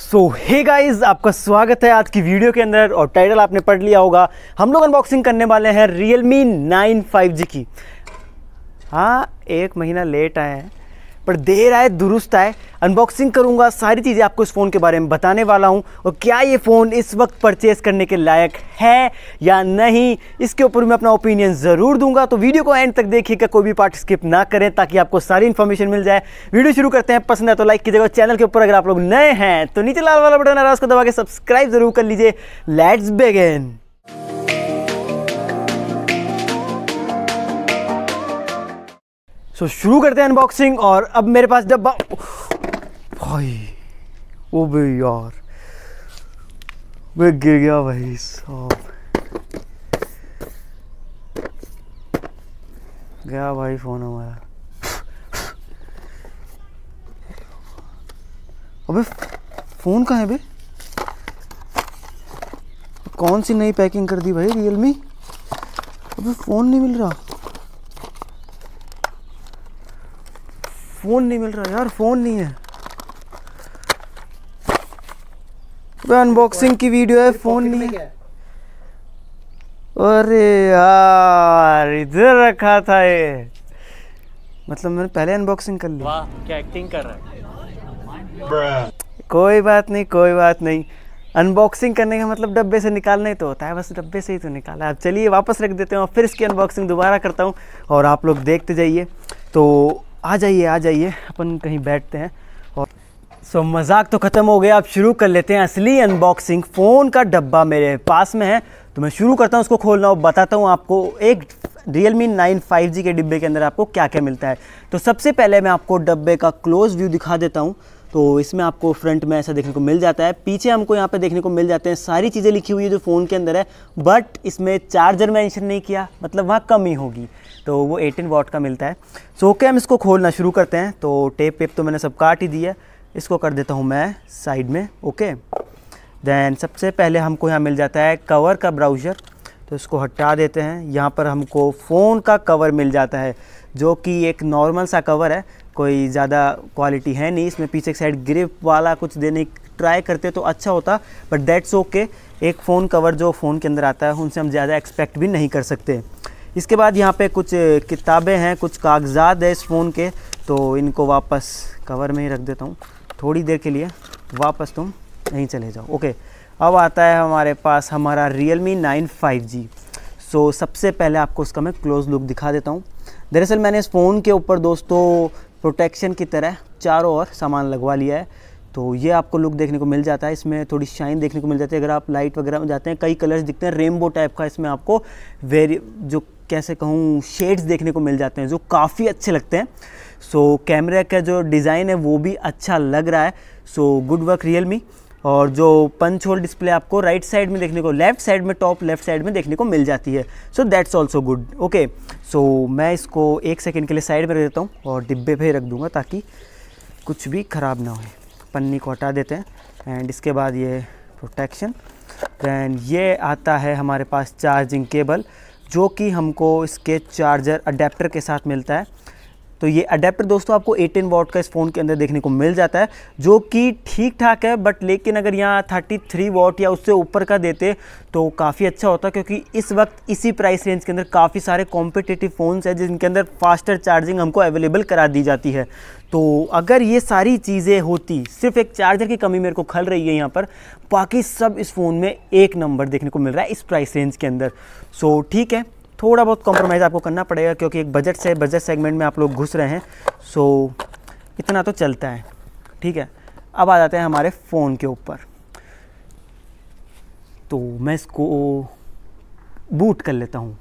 सो hey guys आपका स्वागत है आज की वीडियो के अंदर और टाइटल आपने पढ़ लिया होगा हम लोग अनबॉक्सिंग करने वाले हैं Realme nine five G की हाँ एक महीना लेट आए हैं पर देर आए दुरुस्त आए अनबॉक्सिंग करूंगा सारी चीज़ें आपको इस फ़ोन के बारे में बताने वाला हूं और क्या ये फ़ोन इस वक्त परचेज़ करने के लायक है या नहीं इसके ऊपर मैं अपना ओपिनियन ज़रूर दूंगा तो वीडियो को एंड तक देखिएगा कोई भी पार्ट स्किप ना करें ताकि आपको सारी इन्फॉर्मेशन मिल जाए वीडियो शुरू करते हैं पसंद है तो लाइक कीजिएगा चैनल के ऊपर अगर आप लोग नए हैं तो नीचे लाल वाला बटन आ रहा है उसको दबा के सब्सक्राइब जरूर कर लीजिए लेट्स बेगेन सो so, शुरू करते हैं अनबॉक्सिंग और अब मेरे पास डब्बा भाई वो बे यार वे गिर गया भाई साहब गया भाई फोन हमारा अबे फोन कहाँ है बे कौन सी नई पैकिंग कर दी भाई रियलमी अबे फोन नहीं मिल रहा फ़ोन नहीं मिल रहा यार फ़ोन नहीं है अनबॉक्सिंग की वीडियो है फ़ोन नहीं है अरे यार इधर रखा था ये मतलब मैंने पहले अनबॉक्सिंग कर ली वाह क्या एक्टिंग कर रहा है कोई बात नहीं कोई बात नहीं अनबॉक्सिंग करने का मतलब डब्बे से निकालना ही तो होता है बस डब्बे से ही तो निकाला अब चलिए वापस रख देते हैं और फिर इसकी अनबॉक्सिंग दोबारा करता हूँ और आप लोग देखते जाइए तो आ जाइए आ जाइए अपन कहीं बैठते हैं और सो so, मजाक तो ख़त्म हो गया अब शुरू कर लेते हैं असली अनबॉक्सिंग फ़ोन का डब्बा मेरे पास में है तो मैं शुरू करता हूँ उसको खोलना और बताता हूँ आपको एक Realme nine five G के डिब्बे के अंदर आपको क्या क्या मिलता है तो सबसे पहले मैं आपको डब्बे का क्लोज व्यू दिखा देता हूँ तो इसमें आपको फ्रंट में ऐसा देखने को मिल जाता है पीछे हमको यहाँ पे देखने को मिल जाते हैं सारी चीज़ें लिखी हुई है जो फ़ोन के अंदर है बट इसमें चार्जर मेंशन नहीं किया मतलब वहाँ कमी होगी तो वो 18 वॉट का मिलता है सो so, ओके okay, हम इसको खोलना शुरू करते हैं तो टेप वेप तो मैंने सब काट ही दी है इसको कर देता हूँ मैं साइड में ओके okay. दैन सबसे पहले हमको यहाँ मिल जाता है कवर का ब्राउज़र तो इसको हटा देते हैं यहाँ पर हमको फ़ोन का कवर मिल जाता है जो कि एक नॉर्मल सा कवर है कोई ज़्यादा क्वालिटी है नहीं इसमें पीछे साइड ग्रिप वाला कुछ देने ट्राई करते तो अच्छा होता बट दैट्स ओके एक फ़ोन कवर जो फ़ोन के अंदर आता है उनसे हम ज़्यादा एक्सपेक्ट भी नहीं कर सकते इसके बाद यहाँ पे कुछ किताबें हैं कुछ कागजात है इस फ़ोन के तो इनको वापस कवर में ही रख देता हूँ थोड़ी देर के लिए वापस तुम यहीं चले जाओ ओके अब आता है हमारे पास हमारा Realme nine five G so सबसे पहले आपको उसका मैं क्लोज़ लुक दिखा देता हूँ दरअसल मैंने इस फ़ोन के ऊपर दोस्तों प्रोटेक्शन की तरह चारों ओर सामान लगवा लिया है तो ये आपको लुक देखने को मिल जाता है इसमें थोड़ी शाइन देखने को मिल जाती है अगर आप लाइट वगैरह में जाते हैं कई कलर्स दिखते हैं रेनबो टाइप का इसमें आपको वेरी जो कैसे कहूँ शेड्स देखने को मिल जाते हैं जो काफ़ी अच्छे लगते हैं सो so, कैमरे का जो डिज़ाइन है वो भी अच्छा लग रहा है so good work Realme और जो पंच होल डिस्प्ले आपको राइट साइड में देखने को लेफ्ट साइड में टॉप लेफ्ट साइड में देखने को मिल जाती है so that's also good okay so मैं इसको एक सेकेंड के लिए साइड में रख देता हूँ और डिब्बे पर रख दूँगा ताकि कुछ भी ख़राब ना हो पन्नी को हटा देते हैं एंड इसके बाद ये प्रोटेक्शन दैन ये आता है हमारे पास चार्जिंग केबल जो कि हमको इसके चार्जर अडेप्टर के साथ मिलता है तो ये अडेप्टर दोस्तों आपको 18 वॉट का इस फ़ोन के अंदर देखने को मिल जाता है जो कि ठीक ठाक है बट लेकिन अगर यहाँ 33 वॉट या उससे ऊपर का देते तो काफ़ी अच्छा होता क्योंकि इस वक्त इसी प्राइस रेंज के अंदर काफ़ी सारे कॉम्पिटेटिव फ़ोन्स हैं जिनके अंदर फास्टर चार्जिंग हमको अवेलेबल करा दी जाती है तो अगर ये सारी चीज़ें होती सिर्फ एक चार्जर की कमी मेरे को खल रही है यहाँ पर बाकी सब इस फ़ोन में एक नंबर देखने को मिल रहा है इस प्राइस रेंज के अंदर सो ठीक है थोड़ा बहुत कॉम्प्रोमाइज़ आपको करना पड़ेगा क्योंकि एक बजट से बजट सेगमेंट में आप लोग घुस रहे हैं सो इतना तो चलता है ठीक है अब आ जाते हैं हमारे फ़ोन के ऊपर तो मैं इसको बूट कर लेता हूँ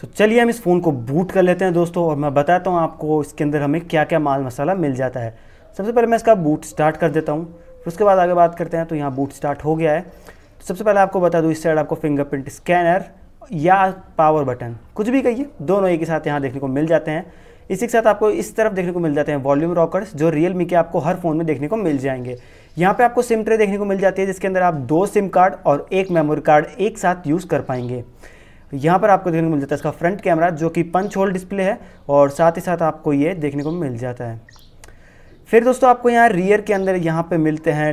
सो so, चलिए हम इस फ़ोन को बूट कर लेते हैं दोस्तों और मैं बताता हूँ आपको इसके अंदर हमें क्या क्या माल मसाला मिल जाता है सबसे पहले मैं इसका बूट स्टार्ट कर देता हूँ फिर उसके बाद आगे बात करते हैं तो यहाँ बूट स्टार्ट हो गया है तो सबसे पहले आपको बता दूँ इस साइड आपको फिंगरप्रिंट स्कैनर या पावर बटन कुछ भी कहिए दोनों एक ही साथ यहाँ देखने को मिल जाते हैं इसी के साथ आपको इस तरफ देखने को मिल जाते हैं वॉल्यूम रॉकर्स जो रियल मी के आपको हर फ़ोन में देखने को मिल जाएंगे यहाँ पे आपको सिम ट्रे देखने को मिल जाती है जिसके अंदर आप दो सिम कार्ड और एक मेमोरी कार्ड एक साथ यूज़ कर पाएंगे यहाँ पर आपको देखने को मिल जाता है इसका फ्रंट कैमरा जो कि पंच होल डिस्प्ले है और साथ ही साथ आपको ये देखने को मिल जाता है फिर दोस्तों आपको यहाँ रियर के अंदर यहाँ पर मिलते हैं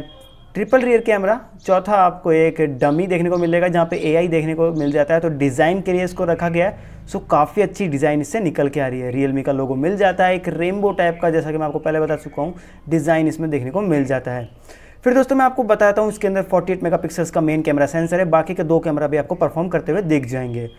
ट्रिपल रियर कैमरा चौथा आपको एक डमी देखने को मिलेगा जहाँ पे एआई देखने को मिल जाता है तो डिज़ाइन के लिए इसको रखा गया है सो काफ़ी अच्छी डिज़ाइन इससे निकल के आ रही है रियलमी का लोगो मिल जाता है एक रेनबो टाइप का जैसा कि मैं आपको पहले बता चुका हूँ डिज़ाइन इसमें देखने को मिल जाता है फिर दोस्तों मैं आपको बताता हूँ इसके अंदर फोर्टी एट का मेन कैमरा सेंसर है बाकी के दो कैमरा भी आपको परफॉर्म करते हुए देख जाएंगे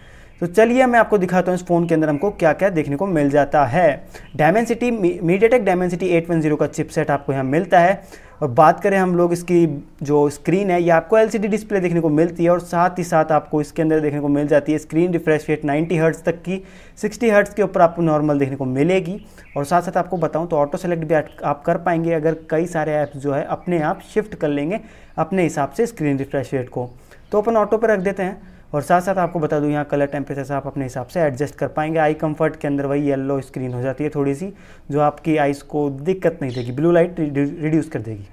तो चलिए मैं आपको दिखाता हूँ इस फ़ोन के अंदर हमको क्या क्या देखने को मिल जाता है डायमेंसिटी मीडियाटेक डायमेंसिटी 810 का चिपसेट आपको यहाँ मिलता है और बात करें हम लोग इसकी जो स्क्रीन है ये आपको एलसीडी डिस्प्ले देखने को मिलती है और साथ ही साथ आपको इसके अंदर देखने को मिल जाती है स्क्रीन रिफ्रेश रेट 90 हर्ट्स तक की 60 हर्ट्स के ऊपर आपको नॉर्मल देखने को मिलेगी और साथ साथ आपको बताऊं तो ऑटो सेलेक्ट भी आप कर पाएंगे अगर कई सारे ऐप्स जो है अपने आप शिफ्ट कर लेंगे अपने हिसाब से स्क्रीन रिफ्रेश रेट को तो अपन ऑटो पर रख देते हैं और साथ साथ आपको बता दूं यहाँ कलर टेम्परेचर आप अपने हिसाब से एडजस्ट कर पाएंगे आई कंफर्ट के अंदर वही येलो स्क्रीन हो जाती है थोड़ी सी जो आपकी आइज़ को दिक्कत नहीं देगी ब्लू लाइट रिड्यूस कर देगी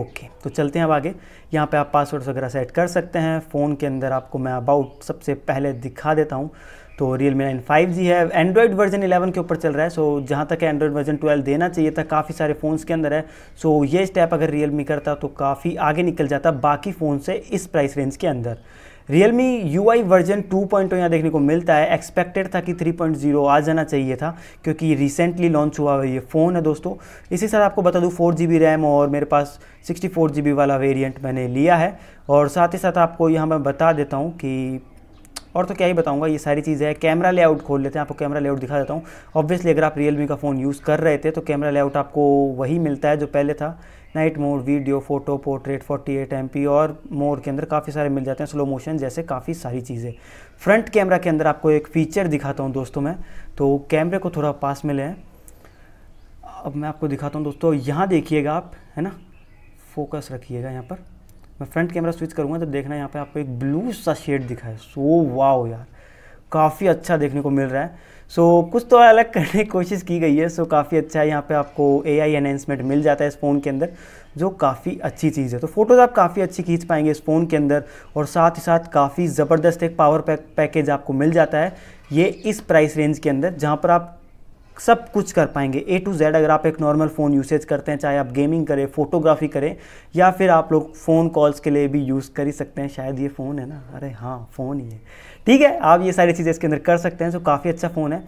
ओके तो चलते हैं अब आगे यहाँ पे आप पासवर्ड वगैरह सेट कर सकते हैं फ़ोन के अंदर आपको मैं अबाउट सबसे पहले दिखा देता हूँ तो Realme nine five G है एंड्रॉयड वर्जन इलेवन के ऊपर चल रहा है सो जहाँ तक एंड्रॉयड वर्जन ट्वेल्व देना चाहिए था काफ़ी सारे फ़ोन्स के अंदर है सो ये स्टेप अगर रियल मी करता तो काफ़ी आगे निकल जाता बाकी फ़ोन से इस प्राइस रेंज के अंदर Realme you I version two point यहाँ देखने को मिलता है एक्सपेक्टेड था कि थ्री पॉइंट जीरो आ जाना चाहिए था क्योंकि रिसेंटली लॉन्च हुआ है ये फ़ोन है दोस्तों इसी साथ आपको बता दूँ फोर जी बी रैम और मेरे पास सिक्सटी फोर जी बी वाला वेरियंट मैंने लिया है और साथ ही साथ आपको यहाँ मैं बता देता हूँ कि और तो क्या ही बताऊँगा ये सारी चीज़ें हैं कैमरा लेआउट खोल लेते हैं आपको कैमरा लेआउट दिखा देता हूँ ऑब्वियसली अगर आप रियलमी का फ़ोन यूज़ कर रहे थे तो कैमरा लेआउट आपको वही मिलता है जो पहले था night mode video photo portrait 48 P और मोड के अंदर काफ़ी सारे मिल जाते हैं स्लो मोशन जैसे काफ़ी सारी चीज़ें फ्रंट कैमरा के अंदर आपको एक फ़ीचर दिखाता हूँ दोस्तों मैं तो कैमरे को थोड़ा पास में लें अब मैं आपको दिखाता हूँ दोस्तों यहाँ देखिएगा आप है ना फोकस रखिएगा यहाँ पर मैं फ्रंट कैमरा स्विच करूँगा तो देखना यहाँ पे आपको एक ब्लू सा शेड दिखा है सो वाओ यार काफ़ी अच्छा देखने को मिल रहा है सो so, कुछ तो अलग करने की कोशिश की गई है सो so, काफ़ी अच्छा है यहाँ पे आपको ए आई एनहेंसमेंट मिल जाता है इस फ़ोन के अंदर जो काफ़ी अच्छी चीज़ है तो फोटोज़ आप काफ़ी अच्छी खींच पाएंगे इस फ़ोन के अंदर और साथ ही साथ काफ़ी ज़बरदस्त एक पावर पैक पैकेज आपको मिल जाता है ये इस प्राइस रेंज के अंदर जहाँ पर आप सब कुछ कर पाएंगे ए टू जेड अगर आप एक नॉर्मल फ़ोन यूसेज करते हैं चाहे आप गेमिंग करें फोटोग्राफी करें या फिर आप लोग फ़ोन कॉल्स के लिए भी यूज़ कर ही सकते हैं शायद ये फ़ोन है ना अरे हाँ फ़ोन ही है ठीक है आप ये सारी चीज़ें इसके अंदर कर सकते हैं तो काफ़ी अच्छा फ़ोन है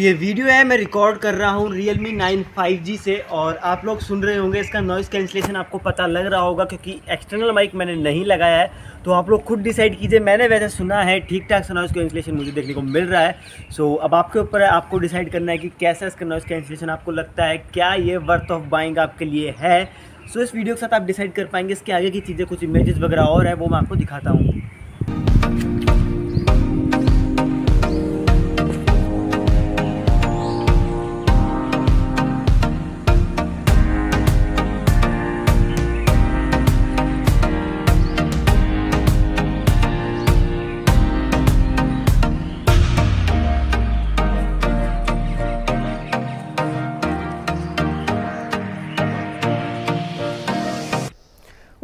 ये वीडियो है मैं रिकॉर्ड कर रहा हूँ Realme nine five G से और आप लोग सुन रहे होंगे इसका नॉइज़ कैंसिलेशन आपको पता लग रहा होगा क्योंकि एक्सटर्नल माइक मैंने नहीं लगाया है तो आप लोग खुद डिसाइड कीजिए मैंने वैसे सुना है ठीक ठाक सा नॉइज़ कैंसिलेशन मुझे देखने को मिल रहा है सो अब आपके ऊपर है आपको डिसाइड करना है कि कैसा इसका नॉइज़ कैंसिलेशन आपको लगता है क्या ये वर्थ ऑफ बाइंग आपके लिए है सो इस वीडियो के साथ आप डिसाइड कर पाएंगे इसके आगे की चीज़ें कुछ इमेजेस वगैरह और है वो मैं आपको दिखाता हूँ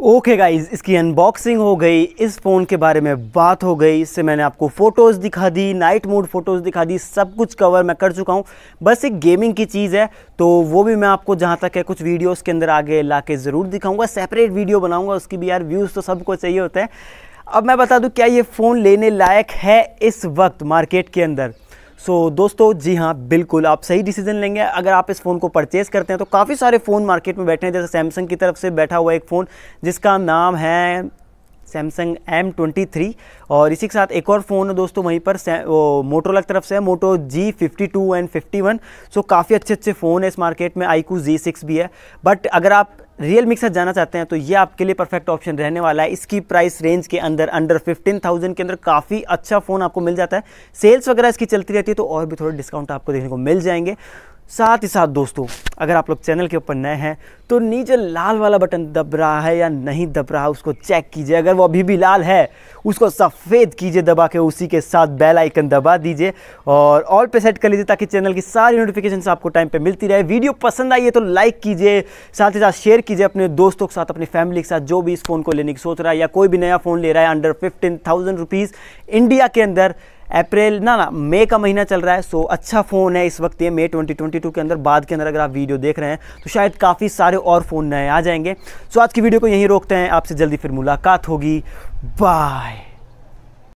ओके okay इसकी अनबॉक्सिंग हो गई इस फ़ोन के बारे में बात हो गई इससे मैंने आपको फ़ोटोज़ दिखा दी नाइट मोड फ़ोटोज़ दिखा दी सब कुछ कवर मैं कर चुका हूँ बस एक गेमिंग की चीज़ है तो वो भी मैं आपको जहाँ तक है कुछ वीडियोस के अंदर आगे ला के ज़रूर दिखाऊँगा सेपरेट वीडियो बनाऊँगा उसकी भी यार व्यूज़ तो सबको चाहिए होता है अब मैं बता दूँ क्या ये फ़ोन लेने लायक है इस वक्त मार्केट के अंदर सो so, दोस्तों जी हाँ बिल्कुल आप सही डिसीजन लेंगे अगर आप इस फ़ोन को परचेज़ करते हैं तो काफ़ी सारे फ़ोन मार्केट में बैठे हैं जैसे सैमसंग की तरफ से बैठा हुआ एक फ़ोन जिसका नाम है सैमसंग एम ट्वेंटी थ्री और इसी के साथ एक और फ़ोन है दोस्तों वहीं पर वो मोटोला की तरफ से है Moto G fifty two and fifty one so काफ़ी अच्छे अच्छे फ़ोन है इस मार्केट में आई Z6 जी सिक्स भी है बट अगर आप रियल मिक्सर जाना चाहते हैं तो ये आपके लिए परफेक्ट ऑप्शन रहने वाला है इसकी प्राइस रेंज के अंदर अंडर 15,000 के अंदर काफ़ी अच्छा फ़ोन आपको मिल जाता है सेल्स वगैरह इसकी चलती रहती है तो और भी थोड़े डिस्काउंट आपको देखने को मिल जाएंगे साथ ही साथ दोस्तों अगर आप लोग चैनल के ऊपर नए हैं तो नीचे लाल वाला बटन दब रहा है या नहीं दब रहा उसको चेक कीजिए अगर वो अभी भी लाल है उसको सफ़ेद कीजिए दबा के उसी के साथ बेल आइकन दबा दीजिए और ऑल पे सेट कर लीजिए ताकि चैनल की सारी नोटिफिकेशन आपको टाइम पे मिलती रहे वीडियो पसंद आई है तो लाइक कीजिए साथ ही साथ शेयर कीजिए अपने दोस्तों के साथ अपनी फैमिली के साथ जो भी इस फ़ोन को लेने की सोच रहा है या कोई भी नया फ़ोन ले रहा है under fifteen thousand rupees India के अंदर अप्रैल ना ना मई का महीना चल रहा है सो अच्छा फ़ोन है इस वक्त ये मई 2022 के अंदर बाद के अंदर अगर आप वीडियो देख रहे हैं तो शायद काफ़ी सारे और फ़ोन नए आ जाएंगे सो आज की वीडियो को यहीं रोकते हैं आपसे जल्दी फिर मुलाकात होगी बाय